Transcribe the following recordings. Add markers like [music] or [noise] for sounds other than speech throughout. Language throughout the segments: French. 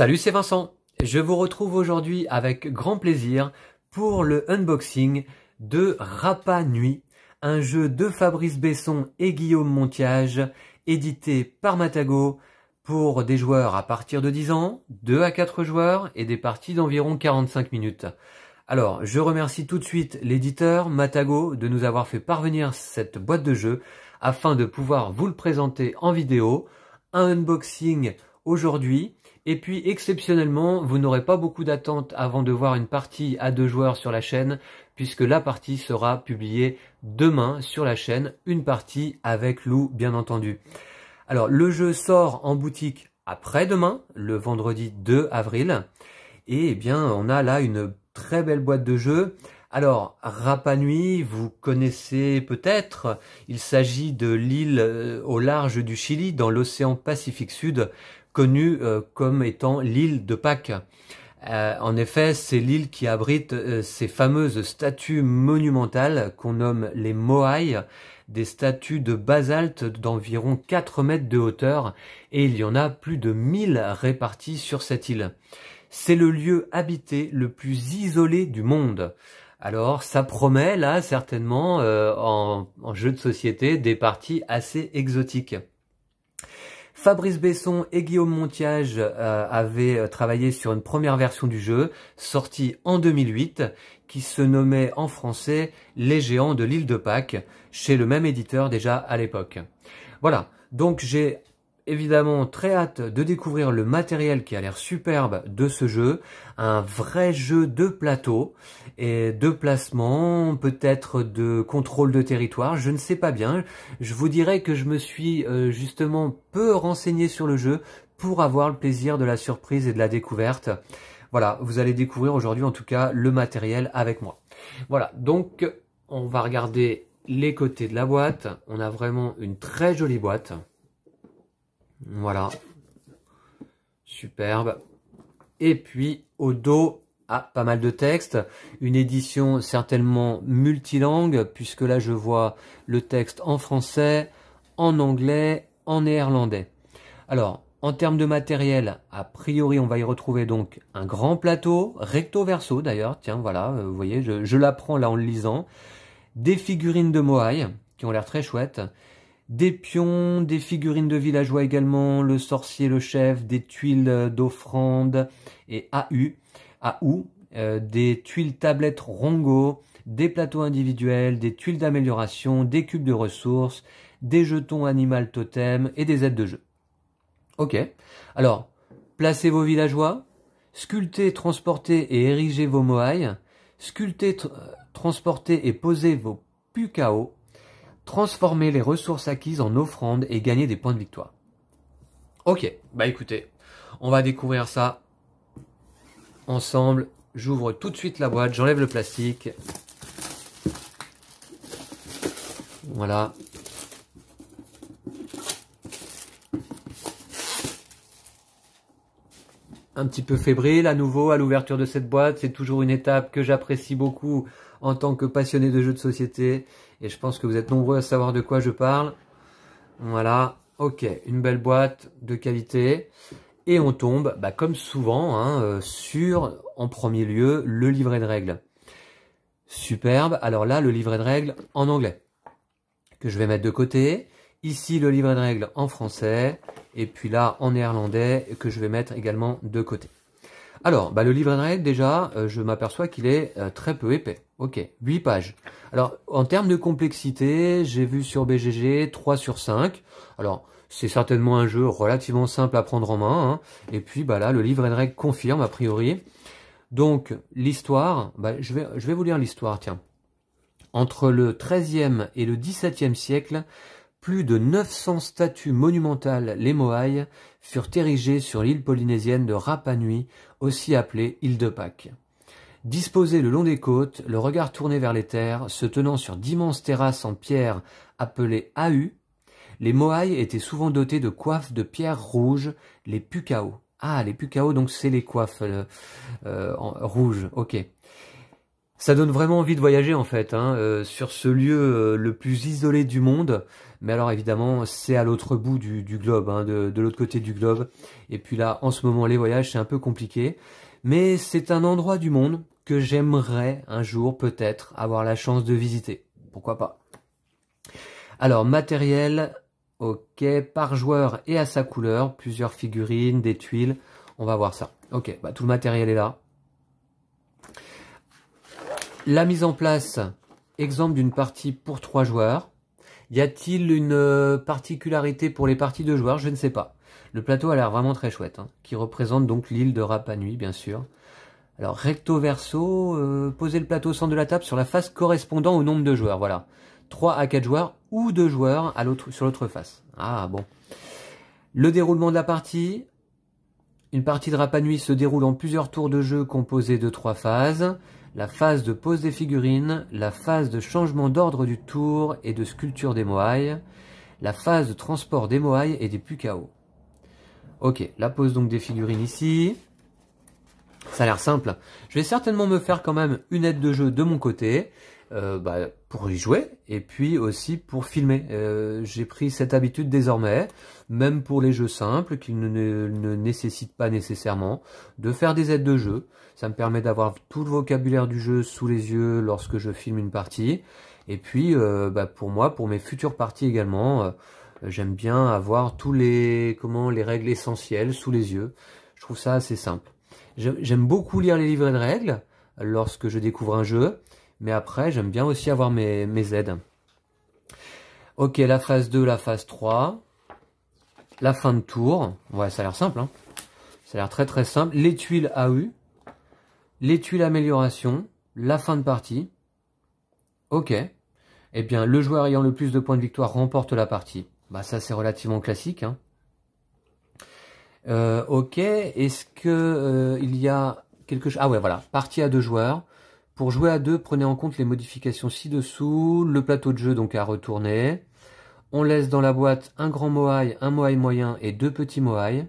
Salut, c'est Vincent. Je vous retrouve aujourd'hui avec grand plaisir pour le unboxing de Rapa Nuit, un jeu de Fabrice Besson et Guillaume Montiage, édité par Matago pour des joueurs à partir de 10 ans, 2 à 4 joueurs et des parties d'environ 45 minutes. Alors, je remercie tout de suite l'éditeur Matago de nous avoir fait parvenir cette boîte de jeu afin de pouvoir vous le présenter en vidéo. Un unboxing aujourd'hui et puis exceptionnellement, vous n'aurez pas beaucoup d'attente avant de voir une partie à deux joueurs sur la chaîne, puisque la partie sera publiée demain sur la chaîne, une partie avec Lou bien entendu. Alors le jeu sort en boutique après-demain, le vendredi 2 avril, et eh bien on a là une très belle boîte de jeux. Alors, Rapa Nui, vous connaissez peut-être, il s'agit de l'île euh, au large du Chili, dans l'océan Pacifique Sud, connue euh, comme étant l'île de Pâques. Euh, en effet, c'est l'île qui abrite ces fameuses statues monumentales qu'on nomme les Moai, des statues de basalte d'environ 4 mètres de hauteur, et il y en a plus de 1000 réparties sur cette île. C'est le lieu habité le plus isolé du monde. Alors, ça promet là certainement euh, en, jeu de société des parties assez exotiques. Fabrice Besson et Guillaume Montiage euh, avaient euh, travaillé sur une première version du jeu, sortie en 2008, qui se nommait en français Les Géants de l'île de Pâques, chez le même éditeur déjà à l'époque. Voilà, donc j'ai évidemment très hâte de découvrir le matériel qui a l'air superbe de ce jeu. Un vrai jeu de plateau et de placement, peut-être de contrôle de territoire, je ne sais pas bien. Je vous dirais que je me suis euh, justement peu renseigné sur le jeu pour avoir le plaisir de la surprise et de la découverte. Voilà, vous allez découvrir aujourd'hui en tout cas le matériel avec moi. Voilà, donc on va regarder les côtés de la boîte. On a vraiment une très jolie boîte. Voilà. Superbe. Et puis, au dos, ah, pas mal de textes. Une édition certainement multilangue, puisque là, je vois le texte en français, en anglais, en néerlandais. Alors, en termes de matériel, a priori, on va y retrouver donc un grand plateau, recto verso d'ailleurs, tiens, voilà, euh, vous voyez, je, je l'apprends là en le lisant. Des figurines de Moai, qui ont l'air très chouettes. Des pions, des figurines de villageois également, le sorcier, le chef, des tuiles d'offrande et AU, AU euh, des tuiles tablettes rongo, des plateaux individuels, des tuiles d'amélioration, des cubes de ressources, des jetons animal totem et des aides de jeu. Ok, alors, placez vos villageois, sculptez, transportez et érigez vos moailles, sculptez, transportez et posez vos pukaos, transformer les ressources acquises en offrandes et gagner des points de victoire. Ok, bah écoutez, on va découvrir ça ensemble. J'ouvre tout de suite la boîte, j'enlève le plastique. Voilà. Un petit peu fébrile à nouveau à l'ouverture de cette boîte, c'est toujours une étape que j'apprécie beaucoup en tant que passionné de jeux de société. Et je pense que vous êtes nombreux à savoir de quoi je parle. Voilà, ok, une belle boîte de qualité. Et on tombe, bah, comme souvent, hein, euh, sur, en premier lieu, le livret de règles. Superbe, alors là, le livret de règles en anglais, que je vais mettre de côté. Ici, le livret de règles en français, et puis là, en néerlandais, que je vais mettre également de côté. Alors, bah, le livre Red, déjà, euh, je m'aperçois qu'il est euh, très peu épais. Ok, 8 pages. Alors, en termes de complexité, j'ai vu sur BGG 3 sur 5. Alors, c'est certainement un jeu relativement simple à prendre en main. Hein. Et puis, bah là, le livre confirme, a priori. Donc, l'histoire, bah, je, vais, je vais vous lire l'histoire, tiens. Entre le 13e et le 17e siècle, plus de 900 statues monumentales, les Moai, furent érigés sur l'île polynésienne de Rapanui, aussi appelée île de Pâques. Disposés le long des côtes, le regard tourné vers les terres, se tenant sur d'immenses terrasses en pierre appelées ahu, les Moai étaient souvent dotés de coiffes de pierre rouge, les pukao. Ah, les pukao, donc c'est les coiffes euh, euh, rouges, ok. Ça donne vraiment envie de voyager en fait, hein, euh, sur ce lieu le plus isolé du monde, mais alors évidemment, c'est à l'autre bout du, globe, hein, de, de l'autre côté du globe. Et puis là, en ce moment, les voyages, c'est un peu compliqué. Mais c'est un endroit du monde que j'aimerais un jour peut-être avoir la chance de visiter. Pourquoi pas Alors, matériel, ok, par joueur et à sa couleur, plusieurs figurines, des tuiles, on va voir ça. Ok, bah, tout le matériel est là. La mise en place, exemple d'une partie pour trois joueurs. Y a-t-il une euh, particularité pour les parties de joueurs Je ne sais pas. Le plateau a l'air vraiment très chouette, hein, qui représente donc l'île de Rapa bien sûr. Alors, recto verso, euh, poser posez le plateau au centre de la table sur la face correspondant au nombre de joueurs, voilà. 3 à 4 joueurs ou 2 joueurs à l'autre, sur l'autre face. Ah, bon. Le déroulement de la partie, une partie de Rapanui se déroule en plusieurs tours de jeu composés de trois phases, la phase de pose des figurines, la phase de changement d'ordre du tour et de sculpture des moailles, la phase de transport des moailles et des pukao. Ok, la pose donc des figurines ici. Ça a l'air simple. Je vais certainement me faire quand même une aide de jeu de mon côté. Euh, bah, pour y jouer et puis aussi pour filmer. Euh, j'ai pris cette habitude désormais, même pour les jeux simples qui ne, nécessitent pas nécessairement, de faire des aides de jeu. Ça me permet d'avoir tout le vocabulaire du jeu sous les yeux lorsque je filme une partie. Et puis euh, bah, pour moi, pour mes futures parties également, j'aime bien avoir tous les comment les règles essentielles sous les yeux. Je trouve ça assez simple. J'aime beaucoup lire les livrets de règles lorsque je découvre un jeu. Mais après, j'aime bien aussi avoir mes, aides. Ok, la phase 2, la phase 3. La fin de tour. Ouais, ça a l'air simple. Hein. Ça a l'air très très simple. Les tuiles AU. Les tuiles amélioration. La fin de partie. Ok. Eh bien, le joueur ayant le plus de points de victoire remporte la partie. Bah ça, c'est relativement classique. Hein. Euh, ok, est-ce que euh, il y a quelque chose... Ah ouais, voilà. Partie à deux joueurs. Pour jouer à deux, prenez en compte les modifications ci-dessous, le plateau de jeu donc à retourner. On laisse dans la boîte un grand Moai, un Moai moyen et deux petits Moai.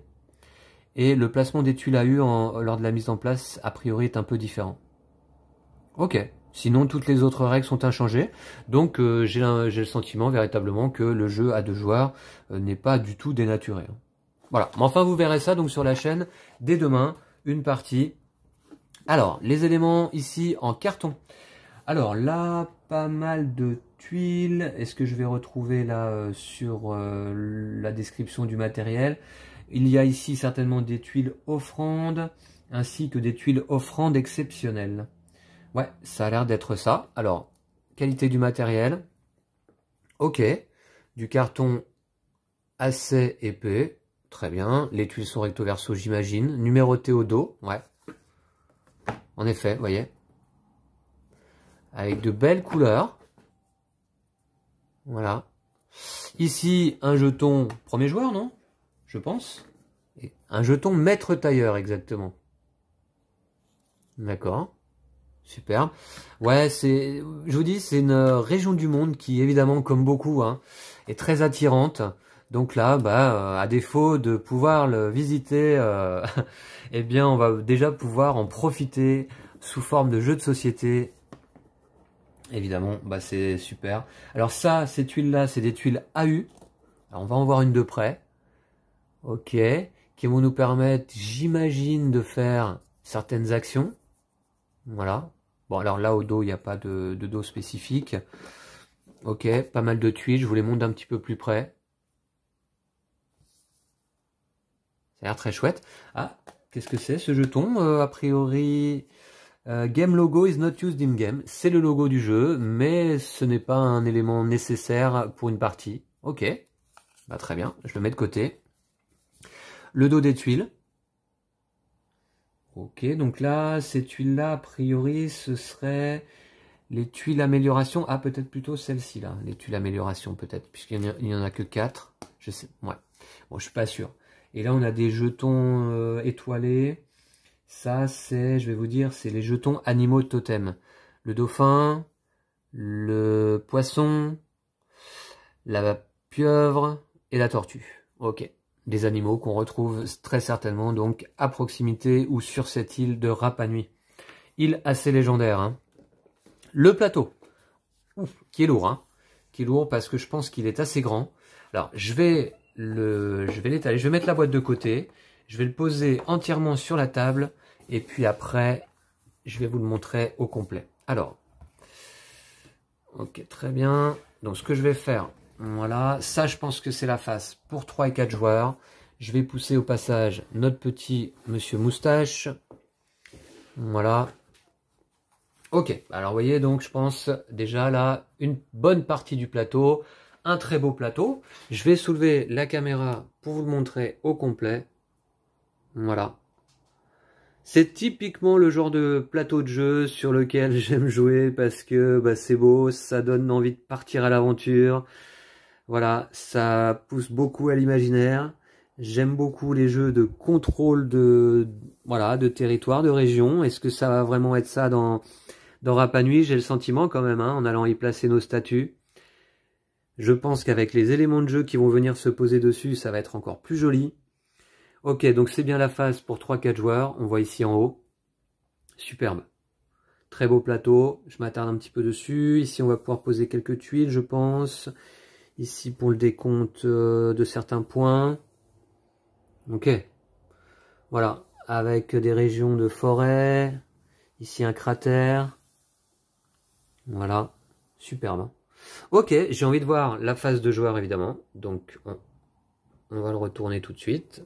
Et le placement des tuiles à U lors de la mise en place, a priori, est un peu différent. Ok. Sinon, toutes les autres règles sont inchangées. Donc, euh, j'ai le sentiment véritablement que le jeu à deux joueurs euh, n'est pas du tout dénaturé. Voilà. Mais enfin, vous verrez ça donc sur la chaîne dès demain. Une partie alors, les éléments ici en carton. Alors là, pas mal de tuiles. Est-ce que je vais retrouver là euh, sur euh, la description du matériel Il y a ici certainement des tuiles offrandes, ainsi que des tuiles offrandes exceptionnelles. Ouais, ça a l'air d'être ça. Alors, qualité du matériel. Ok, du carton assez épais. Très bien. Les tuiles sont recto verso, j'imagine. numérotées au dos. Ouais. En effet, vous voyez. Avec de belles couleurs. Voilà. Ici, un jeton premier joueur, non Je pense. Et un jeton maître tailleur, exactement. D'accord. Superbe. Ouais, c'est, je vous dis, c'est une région du monde qui, évidemment, comme beaucoup, hein, est très attirante. Donc là, bah, euh, à défaut de pouvoir le visiter, euh, [laughs] eh bien, on va déjà pouvoir en profiter sous forme de jeu de société. Évidemment, bah, c'est super. Alors ça, ces tuiles-là, c'est des tuiles AU. Alors on va en voir une de près. Ok. Qui vont nous permettre, j'imagine, de faire certaines actions. Voilà. Bon, alors là, au dos, il n'y a pas de, de, dos spécifique. Ok, pas mal de tuiles. Je vous les montre un petit peu plus près. Ça a très chouette. Ah, qu'est-ce que c'est ce jeton euh, A priori, euh, Game Logo is not used in game. C'est le logo du jeu, mais ce n'est pas un élément nécessaire pour une partie. Ok, bah, très bien, je le mets de côté. Le dos des tuiles. Ok, donc là, ces tuiles-là, a priori, ce serait les tuiles amélioration. Ah, peut-être plutôt celle-ci, là. Les tuiles amélioration, peut-être, puisqu'il n'y en, a que 4. Je sais, ouais. Bon, je suis pas sûr. Et là, on a des jetons euh, étoilés. Ça, c'est, je vais vous dire, c'est les jetons animaux totem. Le dauphin, le poisson, la pieuvre et la tortue. Ok. Des animaux qu'on retrouve très certainement donc à proximité ou sur cette île de Rapa Nui. Île assez légendaire. Hein. Le plateau. qui est lourd, hein. Qui est lourd parce que je pense qu'il est assez grand. Alors, je vais le, je vais l'étaler, je vais mettre la boîte de côté, je vais le poser entièrement sur la table, et puis après, je vais vous le montrer au complet. Alors, ok, très bien. Donc ce que je vais faire, voilà, ça je pense que c'est la face pour 3 et 4 joueurs. Je vais pousser au passage notre petit monsieur moustache. Voilà. Ok, alors vous voyez donc je pense déjà là une bonne partie du plateau un très beau plateau. Je vais soulever la caméra pour vous le montrer au complet. Voilà. C'est typiquement le genre de plateau de jeu sur lequel [laughs] j'aime jouer parce que bah, c'est beau, ça donne envie de partir à l'aventure. Voilà, ça pousse beaucoup à l'imaginaire. J'aime beaucoup les jeux de contrôle de voilà de territoire, de région. Est-ce que ça va vraiment être ça dans, dans rapanui J'ai le sentiment quand même, hein, en allant y placer nos statues. Je pense qu'avec les éléments de jeu qui vont venir se poser dessus, ça va être encore plus joli. Ok, donc c'est bien la phase pour 3-4 joueurs. On voit ici en haut. Superbe. Très beau plateau. Je m'attarde un petit peu dessus. Ici, on va pouvoir poser quelques tuiles, je pense. Ici, pour le décompte euh, de certains points. Ok. Voilà. Avec des régions de forêt. Ici, un cratère. Voilà. Superbe. Hein. Ok, j'ai envie de voir la phase de joueur évidemment. Donc on, va le retourner tout de suite.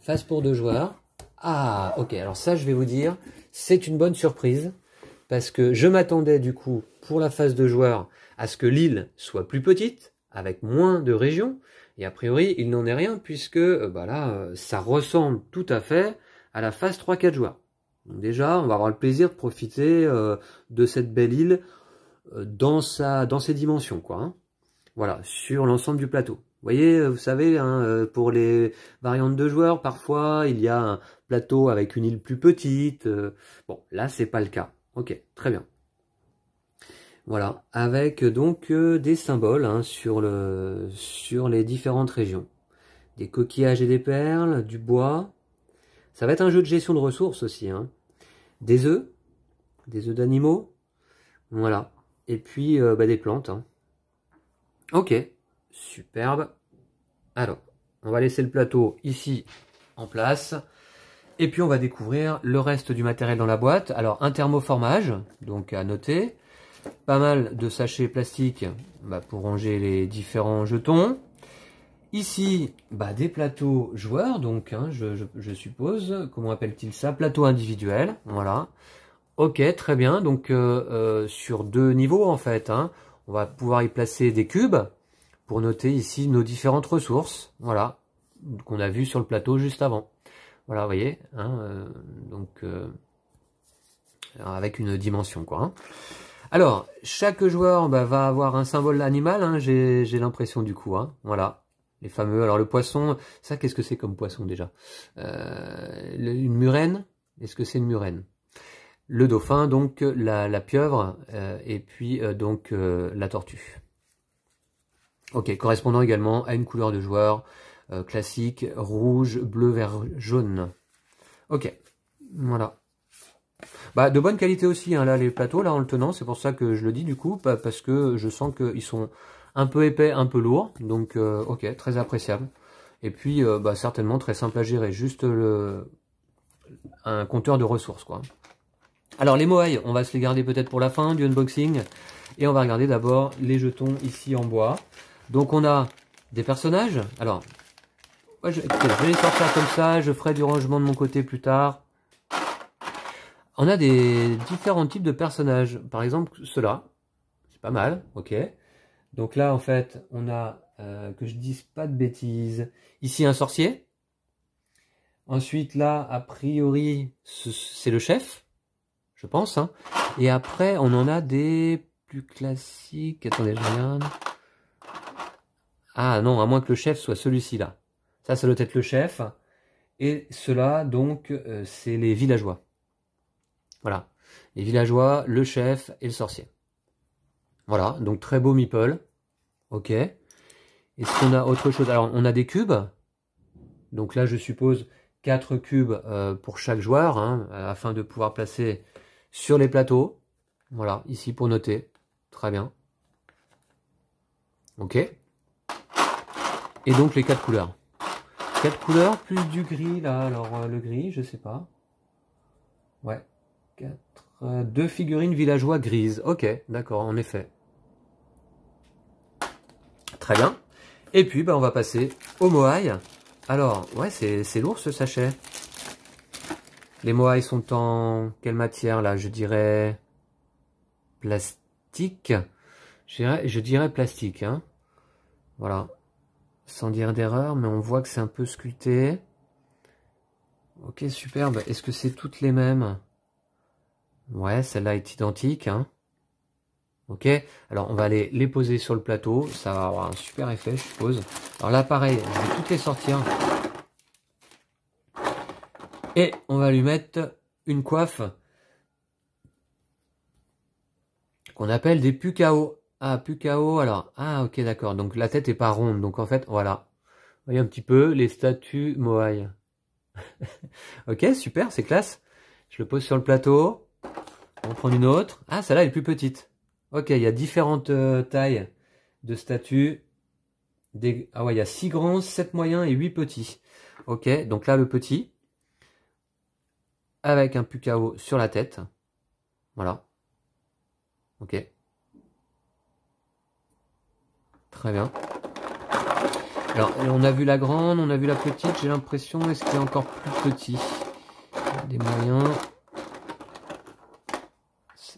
Phase pour deux joueurs. Ah, ok, alors ça je vais vous dire, c'est une bonne surprise. Parce que je m'attendais du coup pour la phase de joueur à ce que l'île soit plus petite, avec moins de régions. Et a priori, il n'en est rien puisque euh, bah là, euh, ça ressemble tout à fait à la phase 3-4 joueurs déjà, on va avoir le plaisir de profiter euh, de cette belle île euh, dans, sa, dans ses dimensions, quoi. Hein. Voilà, sur l'ensemble du plateau. Vous voyez, euh, vous savez, hein, pour les variantes de joueurs, parfois, il y a un plateau avec une île plus petite. bon, là, c'est pas le cas. Ok, très bien. Voilà, avec donc des symboles hein, sur, le, sur les différentes régions. Des coquillages et des perles, du bois, ça va être un jeu de gestion de ressources aussi. Hein des œufs, des œufs d'animaux, voilà, et puis euh, bah, des plantes. Hein. Ok, superbe. Alors, on va laisser le plateau ici en place. Et puis on va découvrir le reste du matériel dans la boîte. Alors un thermoformage, donc à noter. Pas mal de sachets plastiques bah, pour ranger les différents jetons. Ici, bah, des plateaux joueurs, donc hein, je, suppose. Comment appelle-t-il ça Plateau individuel, voilà. Ok, très bien. Donc euh, euh, sur deux niveaux en fait, hein. on va pouvoir y placer des cubes pour noter ici nos différentes ressources, voilà, qu'on a vu sur le plateau juste avant. Voilà, vous voyez, hein, euh, donc avec une dimension quoi. Alors, chaque joueur bah, va avoir un symbole animal, j'ai l'impression du coup, voilà les fameux. Alors le poisson, ça qu'est-ce que c'est comme poisson déjà euh, Une murène Est-ce que c'est une murène Le dauphin, donc la, pieuvre, euh, et puis euh, donc la tortue. Ok, correspondant également à une couleur de joueur classique, rouge, bleu, vert, jaune. Ok, voilà. Bah, de bonne qualité aussi, hein, là, les plateaux, là, en le tenant, c'est pour ça que je le dis, du coup, parce que je sens qu'ils sont un peu épais, un peu lourd, donc euh, ok, très appréciable. Et puis euh, bah, certainement très simple à gérer, juste le, un compteur de ressources quoi. Alors les Moai, on va se les garder peut-être pour la fin du unboxing, et on va regarder d'abord les jetons ici en bois. Donc on a des personnages, alors je, vais les sortir comme ça, je ferai du rangement de mon côté plus tard. On a des différents types de personnages, par exemple ceux-là, c'est pas mal, ok. Donc là, en fait, on a, euh, que je dise pas de bêtises, ici un sorcier. Ensuite, là, a priori, c'est le chef, je pense. Hein. Et après, on en a des plus classiques. Attendez, je regarde. Ah non, à moins que le chef soit celui-ci là. Ça, ça doit être le chef. Et cela, donc, euh, c'est les villageois. Voilà. Les villageois, le chef et le sorcier. Voilà, donc très beau meeple. Ok. Est-ce qu'on a autre chose Alors, on a des cubes. Donc là, je suppose 4 cubes euh, pour chaque joueur, hein, afin de pouvoir placer sur les plateaux. Voilà, ici pour noter. Très bien. Ok. Et donc les quatre couleurs. Quatre couleurs plus du gris là. Alors euh, le gris, je sais pas. Ouais. Quatre, euh, deux figurines villageois grises. Ok, d'accord, en effet. Très bien. Et puis, ben, on va passer aux Moai. Alors, ouais, c'est lourd ce sachet. Les Moai sont en... Quelle matière, là Je dirais... Plastique. Je dirais, je dirais plastique, hein. Voilà. Sans dire d'erreur, mais on voit que c'est un peu sculpté. Ok, superbe. Est-ce que c'est toutes les mêmes Ouais, celle-là est identique, hein. Ok Alors on va aller les poser sur le plateau, ça va avoir un super effet je suppose. Alors là pareil, je vais toutes les sortir. Et on va lui mettre une coiffe qu'on appelle des pucao. Ah, pucao, alors. Ah, ok, d'accord. Donc la tête n'est pas ronde. Donc en fait, voilà. Vous voyez un petit peu les statues Moai. [laughs] ok, super, c'est classe. Je le pose sur le plateau. On prendre une autre. Ah, celle-là est plus petite. Ok, il y a différentes euh, tailles de statues. Ah ouais, il y a 6 grands, 7 moyens et 8 petits. Ok, donc là le petit, avec un Pukao sur la tête. Voilà. Ok. Très bien. Alors, on a vu la grande, on a vu la petite, j'ai l'impression, est-ce qu'il y a encore plus petit Des moyens.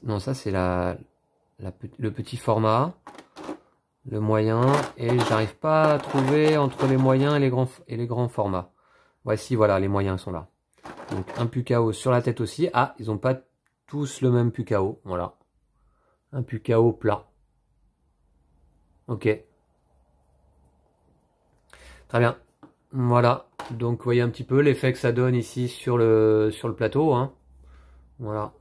Non, ça c'est la, le petit format, le moyen, et j'arrive pas à trouver entre les moyens et les grands, et les grands formats. Voici, voilà, les moyens sont là. Donc un Pucao sur la tête aussi. Ah, ils n'ont pas tous le même Pucao, voilà. Un Pucao plat. Ok. Très bien. Voilà. Donc voyez un petit peu l'effet que ça donne ici sur le, sur le plateau. Hein. Voilà.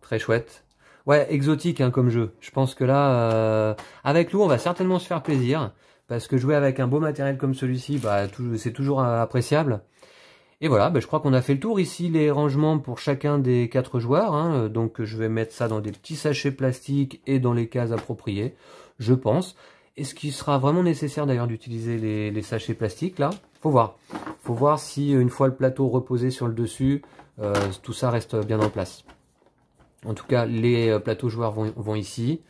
Très chouette ouais, exotique hein, comme jeu. Je pense que là, euh, avec l'eau, on va certainement se faire plaisir. Parce que jouer avec un beau matériel comme celui-ci, bah, c'est toujours euh, appréciable. Et voilà, bah, je crois qu'on a fait le tour. Ici, les rangements pour chacun des quatre joueurs. Hein. Euh, donc, je vais mettre ça dans des petits sachets plastiques et dans les cases appropriées, je pense. Est-ce qu'il sera vraiment nécessaire d'ailleurs d'utiliser les, sachets plastiques là Faut voir. Faut voir si une fois le plateau reposé sur le dessus, tout ça reste bien en place. En tout cas, les euh, plateaux joueurs vont, ici.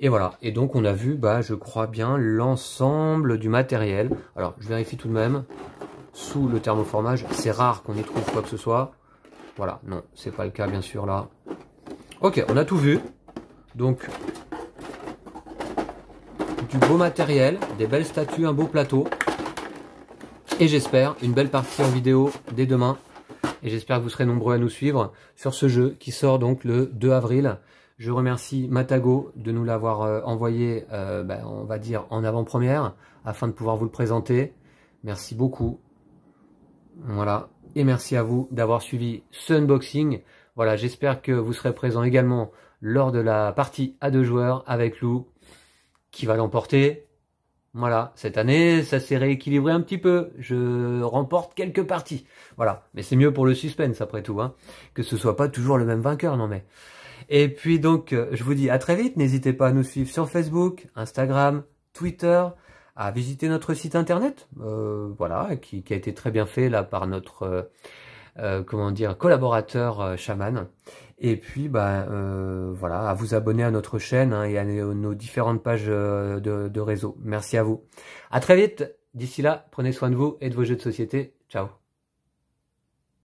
Et voilà. Et donc, on a vu, bah, je crois bien, l'ensemble du matériel. Alors, je vérifie tout de même. Sous le thermoformage, c'est rare qu'on y trouve quoi que ce soit. Voilà. Non, c'est pas le cas, bien sûr, là. Ok, on a tout vu. Donc, du beau matériel, des belles statues, un beau plateau. Et j'espère une belle partie en vidéo dès demain et j'espère que vous serez nombreux à nous suivre sur ce jeu qui sort donc le 2 avril. Je remercie Matago de nous l'avoir euh, envoyé, euh, ben, on va dire, en avant-première, afin de pouvoir vous le présenter. Merci beaucoup. Voilà. Et merci à vous d'avoir suivi ce unboxing. Voilà, j'espère que vous serez présents également lors de la partie à deux joueurs avec Lou, qui va l'emporter. Voilà, cette année, ça s'est rééquilibré un petit peu. Je remporte quelques parties. Voilà, mais c'est mieux pour le suspense après tout, hein. que ce soit pas toujours le même vainqueur, non mais. Et puis donc, euh, je vous dis à très vite. N'hésitez pas à nous suivre sur Facebook, Instagram, Twitter, à visiter notre site internet, euh, voilà, qui, qui, a été très bien fait là par notre euh, euh, comment dire, collaborateur euh, chaman. Et puis, bah, euh, voilà, à vous abonner à notre chaîne hein, et à nos différentes pages de, de réseau. Merci à vous. À très vite. D'ici là, prenez soin de vous et de vos jeux de société. Ciao.